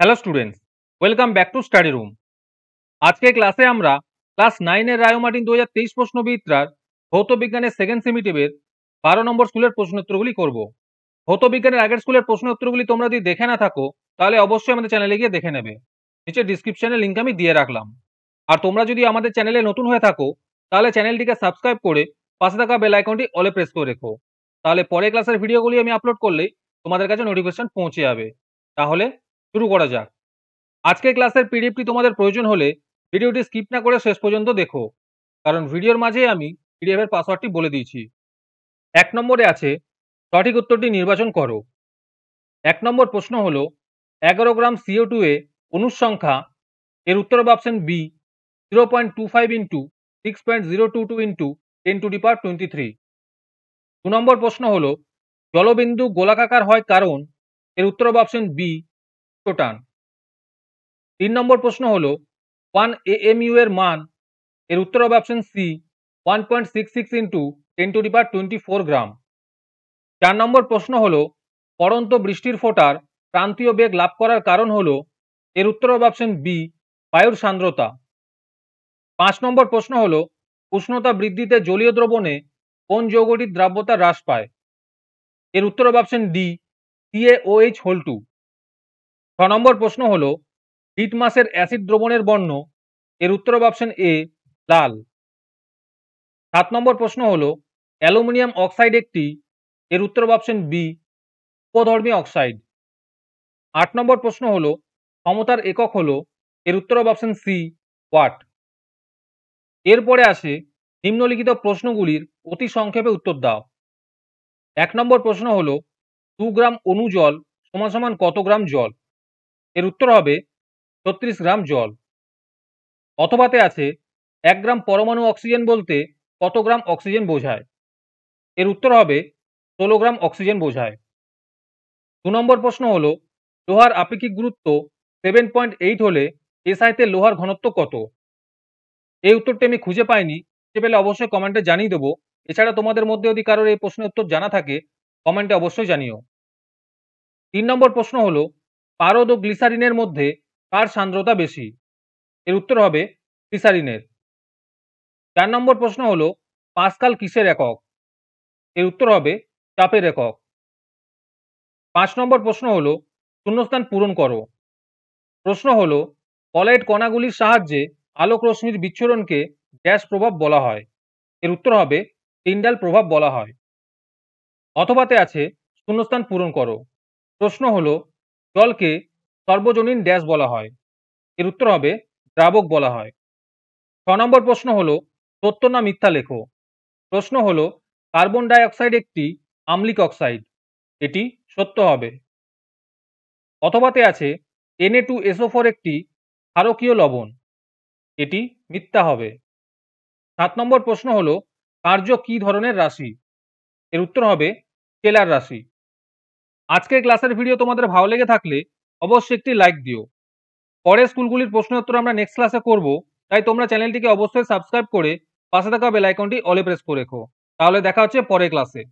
hello students welcome back to study room আজকে ক্লাসে আমরা ক্লাস নাইনের রায়োমাটিন দু হাজার তেইশ প্রশ্নবিদ্রার ভৌত বিজ্ঞানের সেকেন্ড সেমিটিভের বারো নম্বর স্কুলের প্রশ্নোত্তরগুলি করব ভৌত বিজ্ঞানের আগের স্কুলের প্রশ্নোত্তরগুলি তোমরা যদি দেখে না থাকো তাহলে অবশ্যই আমাদের চ্যানেলে গিয়ে দেখে নেবে নিচে ডিসক্রিপশানে লিঙ্ক আমি দিয়ে রাখলাম আর তোমরা যদি আমাদের চ্যানেলে নতুন হয়ে থাকো তাহলে চ্যানেলটিকে সাবস্ক্রাইব করে পাশে থাকা বেল আইকনটি অলে প্রেস করে রেখো তাহলে পরে ক্লাসের ভিডিওগুলি আমি আপলোড করলেই তোমাদের কাছে নোটিফিকেশান পৌঁছে যাবে তাহলে শুরু করা যাক আজকের ক্লাসের পিডিএফটি তোমাদের প্রয়োজন হলে ভিডিওটি স্কিপ না করে শেষ পর্যন্ত দেখো কারণ ভিডিওর মাঝে আমি পিডিএফের পাসওয়ার্ডটি বলে দিয়েছি এক নম্বরে আছে সঠিক উত্তরটি নির্বাচন করো এক নম্বর প্রশ্ন হল এগারো গ্রাম সিও টু এ অনুসংখ্যা এর উত্তর হবে option B zero point two five into six point zero two two into ten to the power twenty three দু নম্বর প্রশ্ন হল জলবিন্দু গোলাকাকার হয় কারণ এর উত্তর হবে অপশন বি টান তিন নম্বর প্রশ্ন হল ওয়ান এ এম ইউ এর মান এর উত্তর হবে option C one point six six into ten to the power twenty four gram চার নম্বর প্রশ্ন হল পরন্ত বৃষ্টির ফোটার প্রান্তীয় বেগ লাভ করার কারণ হল এর উত্তর হবে অপশন বি বায়ুর সান্দ্রতা পাঁচ নম্বর প্রশ্ন হল উষ্ণতা বৃদ্ধিতে জলীয় দ্রবণে কোন যৌগটির দ্রাব্যতা হ্রাস পায় এর উত্তর হবে option D C A O H whole two ছ নম্বর প্রশ্ন হল হিট মাসের অ্যাসিড দ্রবণের বর্ণ এর উত্তর হবে অপশন এ লাল সাত নম্বর প্রশ্ন হল অ্যালুমিনিয়াম অক্সাইড একটি এর উত্তর হবে অপশন বি উপধর্মী অক্সাইড আট নম্বর প্রশ্ন হল ক্ষমতার একক হল এর উত্তর হবে অপশন সি ওয়াট এরপরে আসে নিম্নলিখিত প্রশ্নগুলির অতি সংক্ষেপে উত্তর দাও এক নম্বর প্রশ্ন হল দু গ্রাম অণু জল সমান সমান কত গ্রাম জল এর উত্তর হবে ছত্রিশ গ্রাম জল অথবাতে আছে এক গ্রাম পরমাণু অক্সিজেন বলতে কত গ্রাম অক্সিজেন বোঝায় এর উত্তর হবে ষোলো গ্রাম অক্সিজেন বোঝায় দু নম্বর প্রশ্ন হল লোহার আপেক্ষিক গুরুত্ব সেভেন পয়েন্ট এইট হলে এসআইতে লোহার ঘনত্ব কত এই উত্তরটি আমি খুঁজে পাইনি সে পেলে অবশ্যই কমেন্টে জানিয়ে দেবো এছাড়া তোমাদের মধ্যে যদি কারোর এই প্রশ্নের উত্তর জানা থাকে কমেন্টে অবশ্যই জানিও তিন নম্বর প্রশ্ন হলো পারদ ও গ্লিসারিনের মধ্যে কার সান্দ্রতা বেশি এর উত্তর হবে গ্লিসারিনের চার নম্বর প্রশ্ন হলো পাস্কাল কিসের একক এর উত্তর হবে চাপের একক পাঁচ নম্বর প্রশ্ন হলো শূন্যস্থান পূরণ করো প্রশ্ন হল কলাইট কণাগুলির সাহায্যে আলোক রশ্মির বিচ্ছুরণকে গ্যাস প্রভাব বলা হয় এর উত্তর হবে টিন্ডাল প্রভাব বলা হয় অথবাতে আছে শূন্যস্থান পূরণ করো প্রশ্ন হলো দলকে সর্বজনীন ড্যাশ বলা হয় এর উত্তর হবে দ্রাবক বলা হয় ছ নম্বর প্রশ্ন হলো সত্য না মিথ্যা লেখো প্রশ্ন হলো কার্বন ডাইঅক্সাইড একটি আম্লিক অক্সাইড এটি সত্য হবে অথবাতে আছে এনএ টু এসোফোর একটি ক্ষারকীয় লবণ এটি মিথ্যা হবে সাত নম্বর প্রশ্ন হলো কার্য কি ধরনের রাশি এর উত্তর হবে কেলার রাশি আজকের ক্লাসের ভিডিও তোমাদের ভালো লেগে থাকলে অবশ্যই একটি লাইক দিও পরে স্কুলগুলির প্রশ্ন উত্তর আমরা নেক্সট ক্লাসে করব তাই তোমরা চ্যানেলটিকে অবশ্যই সাবস্ক্রাইব করে পাশে থাকা বেলাইকনটি অলে প্রেস করে রেখো তাহলে দেখা হচ্ছে পরের ক্লাসে